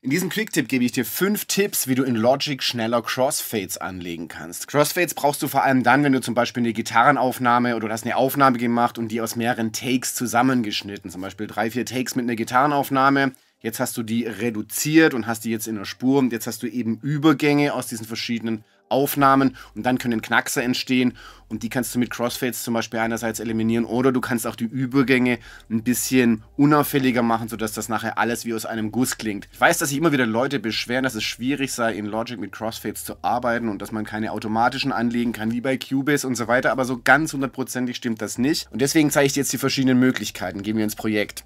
In diesem Quicktip gebe ich dir fünf Tipps, wie du in Logic schneller Crossfades anlegen kannst. Crossfades brauchst du vor allem dann, wenn du zum Beispiel eine Gitarrenaufnahme oder du hast eine Aufnahme gemacht und die aus mehreren Takes zusammengeschnitten. Zum Beispiel drei, vier Takes mit einer Gitarrenaufnahme. Jetzt hast du die reduziert und hast die jetzt in der Spur. Und jetzt hast du eben Übergänge aus diesen verschiedenen Aufnahmen und dann können Knackser entstehen und die kannst du mit Crossfades zum Beispiel einerseits eliminieren oder du kannst auch die Übergänge ein bisschen unauffälliger machen, sodass das nachher alles wie aus einem Guss klingt. Ich weiß, dass sich immer wieder Leute beschweren, dass es schwierig sei, in Logic mit Crossfades zu arbeiten und dass man keine automatischen anlegen kann, wie bei Cubase und so weiter, aber so ganz hundertprozentig stimmt das nicht und deswegen zeige ich dir jetzt die verschiedenen Möglichkeiten. Gehen wir ins Projekt.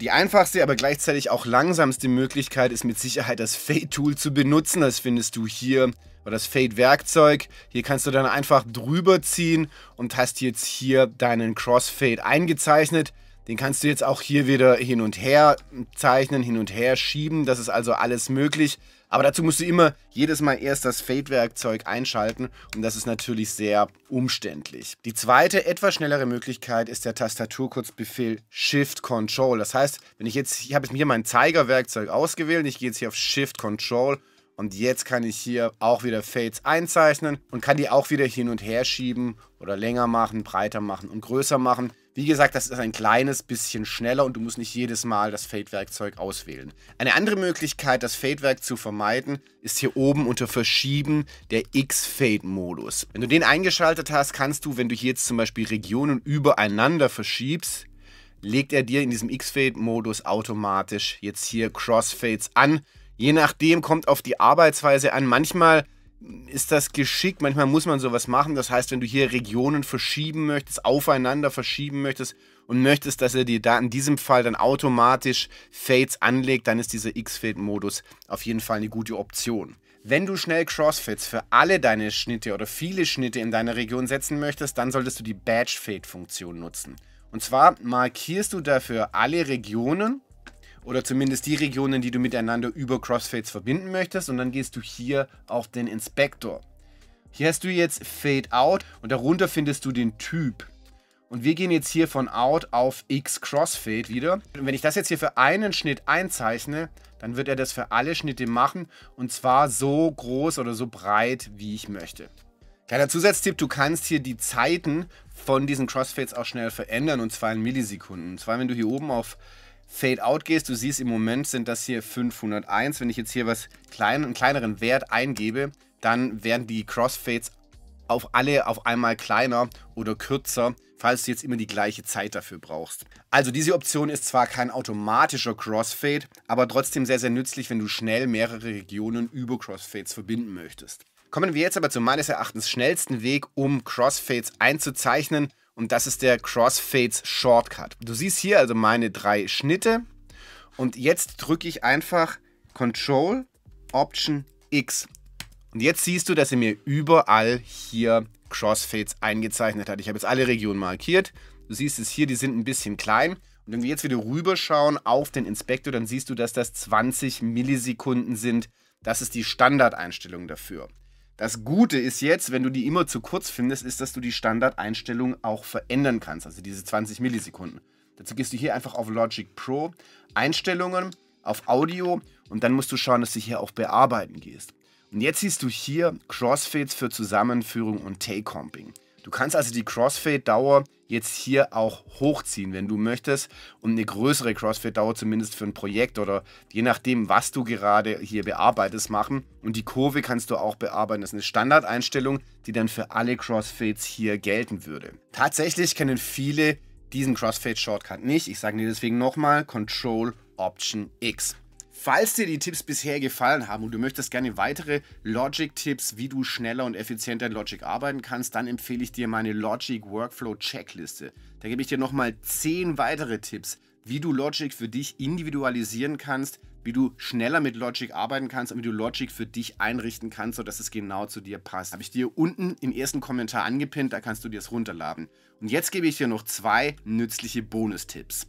Die einfachste, aber gleichzeitig auch langsamste Möglichkeit ist mit Sicherheit das Fade-Tool zu benutzen. Das findest du hier oder das Fade-Werkzeug. Hier kannst du dann einfach drüber ziehen und hast jetzt hier deinen Crossfade eingezeichnet. Den kannst du jetzt auch hier wieder hin und her zeichnen, hin und her schieben. Das ist also alles möglich. Aber dazu musst du immer jedes Mal erst das Fade-Werkzeug einschalten und das ist natürlich sehr umständlich. Die zweite, etwas schnellere Möglichkeit ist der Tastaturkurzbefehl Shift-Control. Das heißt, wenn ich jetzt, ich habe jetzt hier mein Zeigerwerkzeug ausgewählt, ich gehe jetzt hier auf Shift-Control und jetzt kann ich hier auch wieder Fades einzeichnen und kann die auch wieder hin und her schieben oder länger machen, breiter machen und größer machen. Wie gesagt, das ist ein kleines bisschen schneller und du musst nicht jedes Mal das Fade-Werkzeug auswählen. Eine andere Möglichkeit, das Fade-Werk zu vermeiden, ist hier oben unter Verschieben der X-Fade-Modus. Wenn du den eingeschaltet hast, kannst du, wenn du hier jetzt zum Beispiel Regionen übereinander verschiebst, legt er dir in diesem X-Fade-Modus automatisch jetzt hier Crossfades an, je nachdem kommt auf die Arbeitsweise an. Manchmal ist das geschickt, manchmal muss man sowas machen. Das heißt, wenn du hier Regionen verschieben möchtest, aufeinander verschieben möchtest und möchtest, dass er dir da in diesem Fall dann automatisch Fades anlegt, dann ist dieser X-Fade-Modus auf jeden Fall eine gute Option. Wenn du schnell Crossfits für alle deine Schnitte oder viele Schnitte in deiner Region setzen möchtest, dann solltest du die batch fade funktion nutzen. Und zwar markierst du dafür alle Regionen oder zumindest die Regionen, die du miteinander über Crossfades verbinden möchtest und dann gehst du hier auf den Inspektor. Hier hast du jetzt Fade Out und darunter findest du den Typ. Und wir gehen jetzt hier von Out auf X Crossfade wieder. Und wenn ich das jetzt hier für einen Schnitt einzeichne, dann wird er das für alle Schnitte machen und zwar so groß oder so breit, wie ich möchte. Kleiner Zusatztipp, du kannst hier die Zeiten von diesen Crossfades auch schnell verändern und zwar in Millisekunden. Und zwar, wenn du hier oben auf Fade-Out gehst, du siehst im Moment sind das hier 501. Wenn ich jetzt hier was klein, einen kleineren Wert eingebe, dann werden die Crossfades auf alle auf einmal kleiner oder kürzer, falls du jetzt immer die gleiche Zeit dafür brauchst. Also diese Option ist zwar kein automatischer Crossfade, aber trotzdem sehr, sehr nützlich, wenn du schnell mehrere Regionen über Crossfades verbinden möchtest. Kommen wir jetzt aber zu meines Erachtens schnellsten Weg, um Crossfades einzuzeichnen. Und das ist der Crossfades Shortcut. Du siehst hier also meine drei Schnitte. Und jetzt drücke ich einfach Control, Option, X. Und jetzt siehst du, dass er mir überall hier Crossfades eingezeichnet hat. Ich habe jetzt alle Regionen markiert. Du siehst es hier, die sind ein bisschen klein. Und wenn wir jetzt wieder rüberschauen auf den Inspektor, dann siehst du, dass das 20 Millisekunden sind. Das ist die Standardeinstellung dafür. Das Gute ist jetzt, wenn du die immer zu kurz findest, ist, dass du die Standardeinstellung auch verändern kannst, also diese 20 Millisekunden. Dazu gehst du hier einfach auf Logic Pro, Einstellungen, auf Audio und dann musst du schauen, dass du hier auf Bearbeiten gehst. Und jetzt siehst du hier Crossfades für Zusammenführung und Take-Comping. Du kannst also die Crossfade-Dauer jetzt hier auch hochziehen, wenn du möchtest, und eine größere Crossfade-Dauer zumindest für ein Projekt oder je nachdem, was du gerade hier bearbeitest, machen. Und die Kurve kannst du auch bearbeiten. Das ist eine Standardeinstellung, die dann für alle Crossfades hier gelten würde. Tatsächlich kennen viele diesen Crossfade-Shortcut nicht. Ich sage dir deswegen nochmal Control Option X. Falls dir die Tipps bisher gefallen haben und du möchtest gerne weitere Logic-Tipps, wie du schneller und effizienter in Logic arbeiten kannst, dann empfehle ich dir meine Logic Workflow Checkliste. Da gebe ich dir nochmal 10 weitere Tipps, wie du Logic für dich individualisieren kannst, wie du schneller mit Logic arbeiten kannst und wie du Logic für dich einrichten kannst, sodass es genau zu dir passt. Habe ich dir unten im ersten Kommentar angepinnt, da kannst du dir es runterladen. Und jetzt gebe ich dir noch zwei nützliche Bonustipps.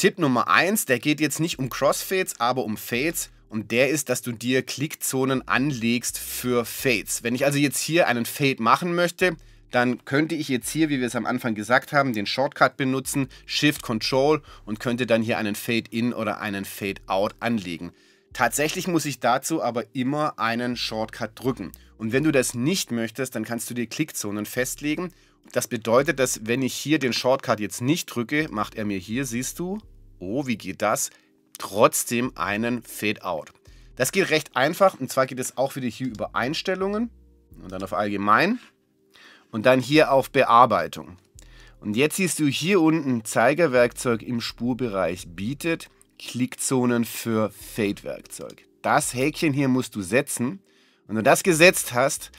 Tipp Nummer 1, der geht jetzt nicht um Crossfades, aber um Fades. Und der ist, dass du dir Klickzonen anlegst für Fades. Wenn ich also jetzt hier einen Fade machen möchte, dann könnte ich jetzt hier, wie wir es am Anfang gesagt haben, den Shortcut benutzen, Shift Control und könnte dann hier einen Fade In oder einen Fade Out anlegen. Tatsächlich muss ich dazu aber immer einen Shortcut drücken. Und wenn du das nicht möchtest, dann kannst du dir Klickzonen festlegen. Das bedeutet, dass wenn ich hier den Shortcut jetzt nicht drücke, macht er mir hier, siehst du, oh, wie geht das, trotzdem einen Fade-Out. Das geht recht einfach und zwar geht es auch wieder hier über Einstellungen und dann auf Allgemein und dann hier auf Bearbeitung. Und jetzt siehst du hier unten Zeigerwerkzeug im Spurbereich bietet. Klickzonen für Fade-Werkzeug. Das Häkchen hier musst du setzen. Und Wenn du das gesetzt hast,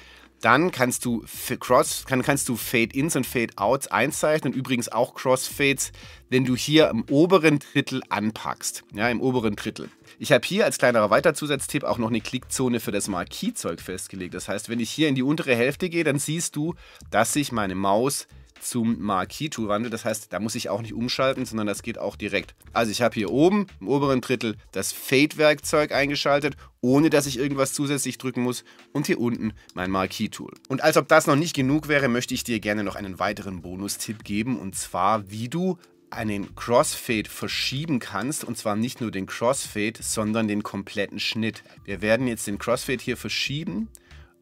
dann kannst du Cross, kann, kannst du Fade-Ins und Fade-Outs einzeichnen und übrigens auch Crossfades, wenn du hier im oberen Drittel anpackst. Ja, im oberen Drittel. Ich habe hier als kleinerer Weiterzusatztipp auch noch eine Klickzone für das Marquis-Zeug festgelegt. Das heißt, wenn ich hier in die untere Hälfte gehe, dann siehst du, dass sich meine Maus zum Marquis-Tool wandelt. Das heißt, da muss ich auch nicht umschalten, sondern das geht auch direkt. Also ich habe hier oben im oberen Drittel das Fade-Werkzeug eingeschaltet, ohne dass ich irgendwas zusätzlich drücken muss und hier unten mein Marquis-Tool. Und als ob das noch nicht genug wäre, möchte ich dir gerne noch einen weiteren Bonustipp geben und zwar, wie du einen Crossfade verschieben kannst und zwar nicht nur den Crossfade, sondern den kompletten Schnitt. Wir werden jetzt den Crossfade hier verschieben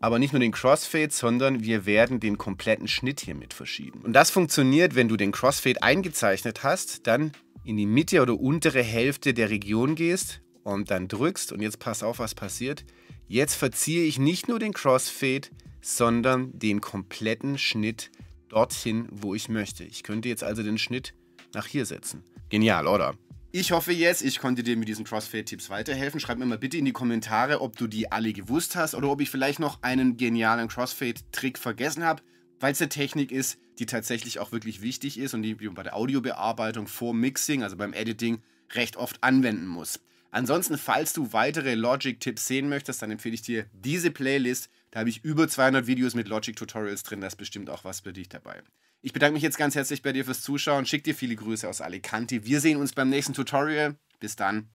aber nicht nur den Crossfade, sondern wir werden den kompletten Schnitt hiermit verschieben. Und das funktioniert, wenn du den Crossfade eingezeichnet hast, dann in die Mitte oder untere Hälfte der Region gehst und dann drückst. Und jetzt pass auf, was passiert. Jetzt verziehe ich nicht nur den Crossfade, sondern den kompletten Schnitt dorthin, wo ich möchte. Ich könnte jetzt also den Schnitt nach hier setzen. Genial, oder? Ich hoffe jetzt, ich konnte dir mit diesen crossfade tipps weiterhelfen. Schreib mir mal bitte in die Kommentare, ob du die alle gewusst hast oder ob ich vielleicht noch einen genialen crossfade trick vergessen habe, weil es eine Technik ist, die tatsächlich auch wirklich wichtig ist und die man bei der Audiobearbeitung vor Mixing, also beim Editing, recht oft anwenden muss. Ansonsten, falls du weitere Logic-Tipps sehen möchtest, dann empfehle ich dir diese Playlist. Da habe ich über 200 Videos mit Logic-Tutorials drin. Da ist bestimmt auch was für dich dabei. Ich bedanke mich jetzt ganz herzlich bei dir fürs Zuschauen. Schick dir viele Grüße aus Alicante. Wir sehen uns beim nächsten Tutorial. Bis dann.